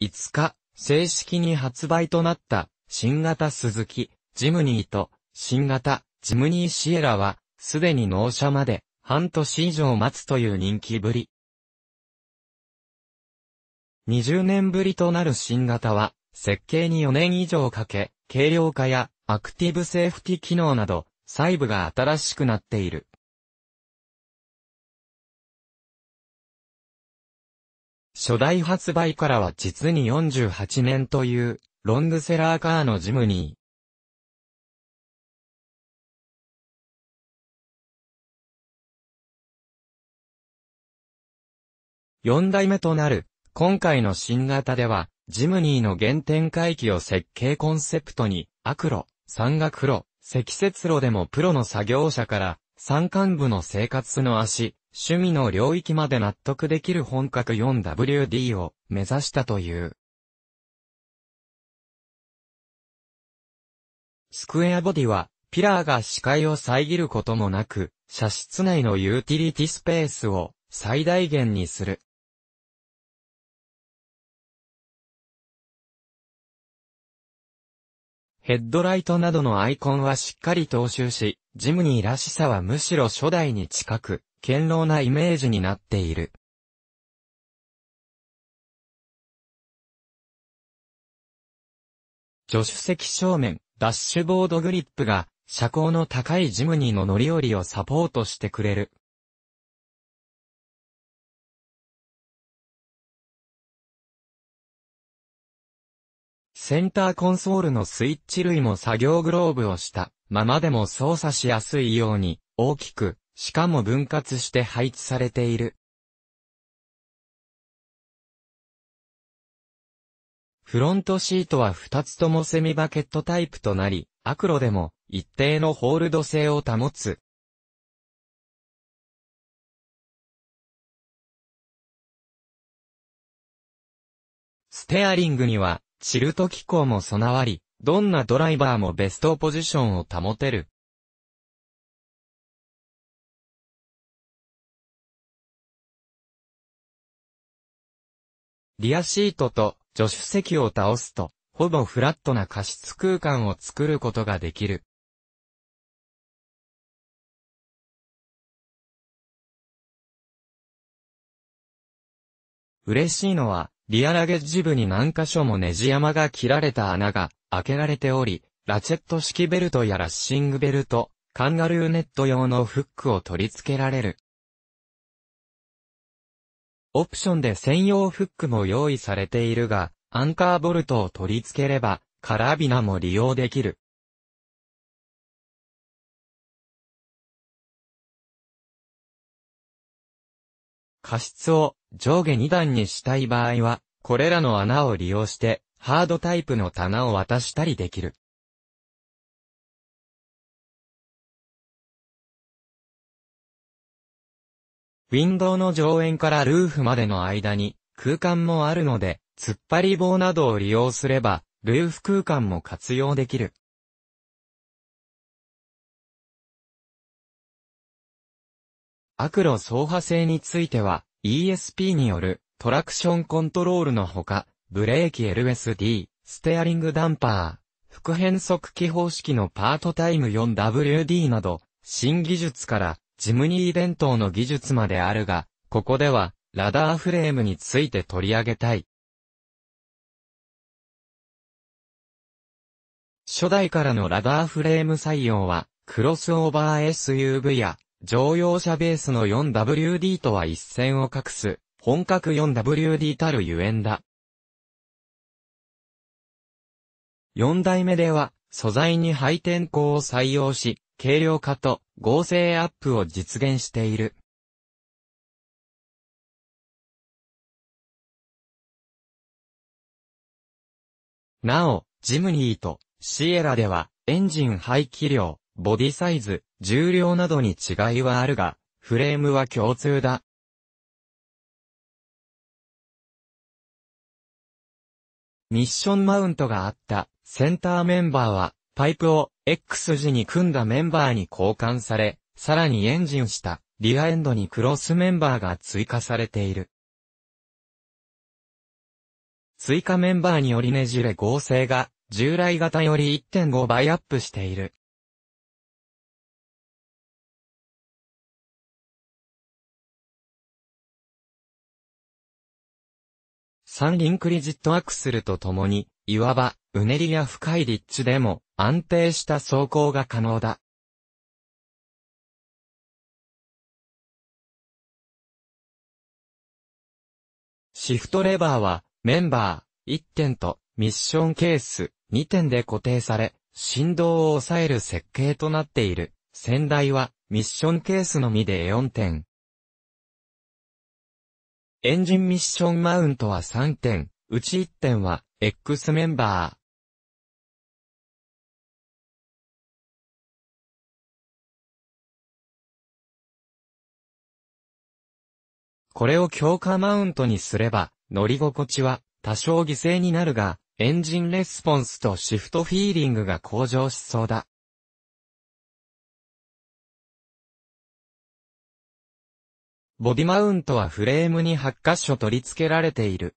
5日、正式に発売となった、新型スズキ、ジムニーと、新型、ジムニーシエラは、すでに納車まで、半年以上待つという人気ぶり。20年ぶりとなる新型は、設計に4年以上かけ、軽量化や、アクティブセーフティ機能など、細部が新しくなっている。初代発売からは実に48年という、ロングセラーカーのジムニー。4代目となる、今回の新型では、ジムニーの原点回帰を設計コンセプトに、アクロ、山岳路、積雪路でもプロの作業者から、山間部の生活の足、趣味の領域まで納得できる本格 4WD を目指したという。スクエアボディは、ピラーが視界を遮ることもなく、車室内のユーティリティスペースを最大限にする。ヘッドライトなどのアイコンはしっかり踏襲し、ジムニーらしさはむしろ初代に近く、堅牢なイメージになっている。助手席正面、ダッシュボードグリップが、車高の高いジムニーの乗り降りをサポートしてくれる。センターコンソールのスイッチ類も作業グローブをした。ままでも操作しやすいように、大きく、しかも分割して配置されている。フロントシートは2つともセミバケットタイプとなり、アクロでも一定のホールド性を保つ。ステアリングにはチルト機構も備わり、どんなドライバーもベストポジションを保てる。リアシートと助手席を倒すと、ほぼフラットな加湿空間を作ることができる。嬉しいのは、リアラゲッジ部に何箇所もネジ山が切られた穴が開けられており、ラチェット式ベルトやラッシングベルト、カンガルーネット用のフックを取り付けられる。オプションで専用フックも用意されているが、アンカーボルトを取り付ければ、カラビナも利用できる。加湿を上下2段にしたい場合は、これらの穴を利用して、ハードタイプの棚を渡したりできる。ウィンドウの上縁からルーフまでの間に空間もあるので、突っ張り棒などを利用すれば、ルーフ空間も活用できる。アクロ走破性については、ESP によるトラクションコントロールのほか、ブレーキ LSD、ステアリングダンパー、副変速機方式のパートタイム 4WD など、新技術からジムニー伝統の技術まであるが、ここではラダーフレームについて取り上げたい。初代からのラダーフレーム採用は、クロスオーバー SUV や乗用車ベースの 4WD とは一線を画す、本格 4WD たるゆえんだ。4代目では、素材に配点工を採用し、軽量化と合成アップを実現している。なお、ジムニーとシエラでは、エンジン排気量、ボディサイズ、重量などに違いはあるが、フレームは共通だ。ミッションマウントがあったセンターメンバーは、パイプを X 字に組んだメンバーに交換され、さらにエンジンしたリアエンドにクロスメンバーが追加されている。追加メンバーによりねじれ合成が従来型より1.5倍アップしている。三輪クリジットアクスルとともに、いわば、うねりや深い立地でも安定した走行が可能だ。シフトレバーは、メンバー、1点と、ミッションケース、2点で固定され、振動を抑える設計となっている。先代は、ミッションケースのみで4点、エンジンミッションマウントは3点、うち1点は、X メンバー。これを強化マウントにすれば、乗り心地は多少犠牲になるが、エンジンレスポンスとシフトフィーリングが向上しそうだ。ボディマウントはフレームに8箇所取り付けられている。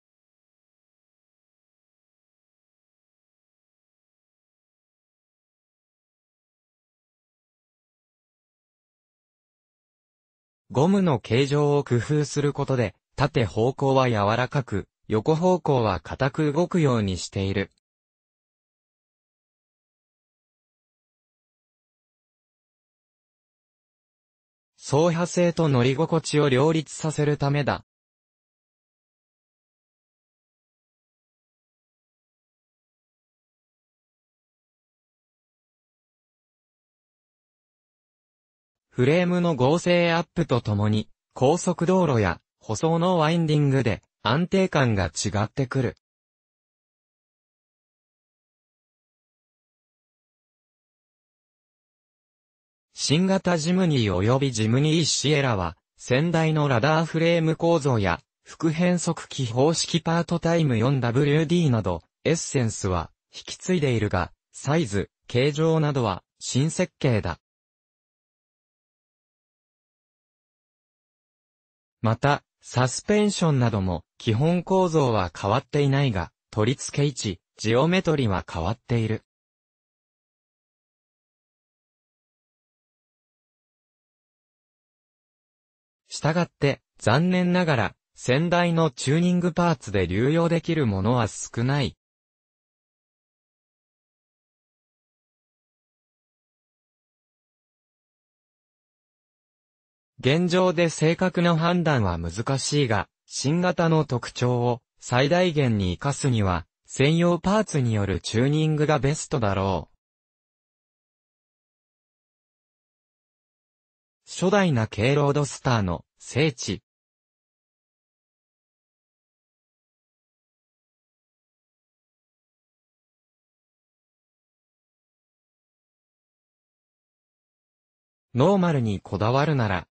ゴムの形状を工夫することで、縦方向は柔らかく、横方向は硬く動くようにしている。走破性と乗り心地を両立させるためだ。フレームの合成アップとともに、高速道路や舗装のワインディングで安定感が違ってくる。新型ジムニー及びジムニーシエラは、先代のラダーフレーム構造や、副変速機方式パートタイム 4WD など、エッセンスは、引き継いでいるが、サイズ、形状などは、新設計だ。また、サスペンションなども、基本構造は変わっていないが、取り付け位置、ジオメトリは変わっている。従って、残念ながら、先代のチューニングパーツで流用できるものは少ない。現状で正確な判断は難しいが、新型の特徴を最大限に活かすには、専用パーツによるチューニングがベストだろう。初代な軽ロードスターの聖地。ノーマルにこだわるなら、